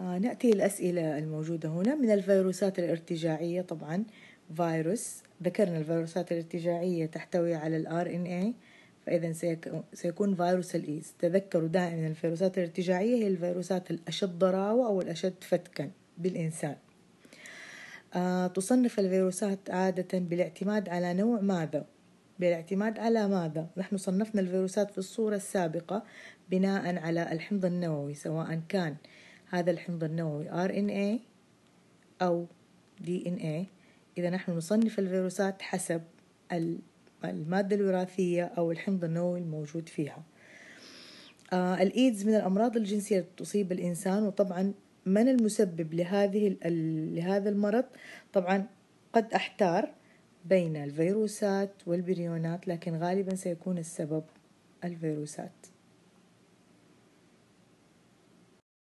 آه، نأتي الأسئلة الموجودة هنا من الفيروسات الارتجاعية طبعا فيروس ذكرنا الفيروسات الارتجاعية تحتوي على ال RNA فإذا سيكون فيروس الإيز e تذكروا دائما الفيروسات الارتجاعية هي الفيروسات الأشد ضراوة أو الأشد فتكا بالإنسان آه تصنف الفيروسات عادة بالاعتماد على نوع ماذا بالاعتماد على ماذا نحن صنفنا الفيروسات في الصورة السابقة بناء على الحمض النووي سواء كان آه هذا الحمض النووي RNA إيه أو DNA إيه. إذا نحن نصنف الفيروسات حسب المادة الوراثية أو الحمض النووي الموجود فيها آه الإيدز من الأمراض الجنسية التي تصيب الإنسان وطبعا من المسبب لهذه لهذا المرض طبعا قد أحتار بين الفيروسات والبريونات لكن غالبا سيكون السبب الفيروسات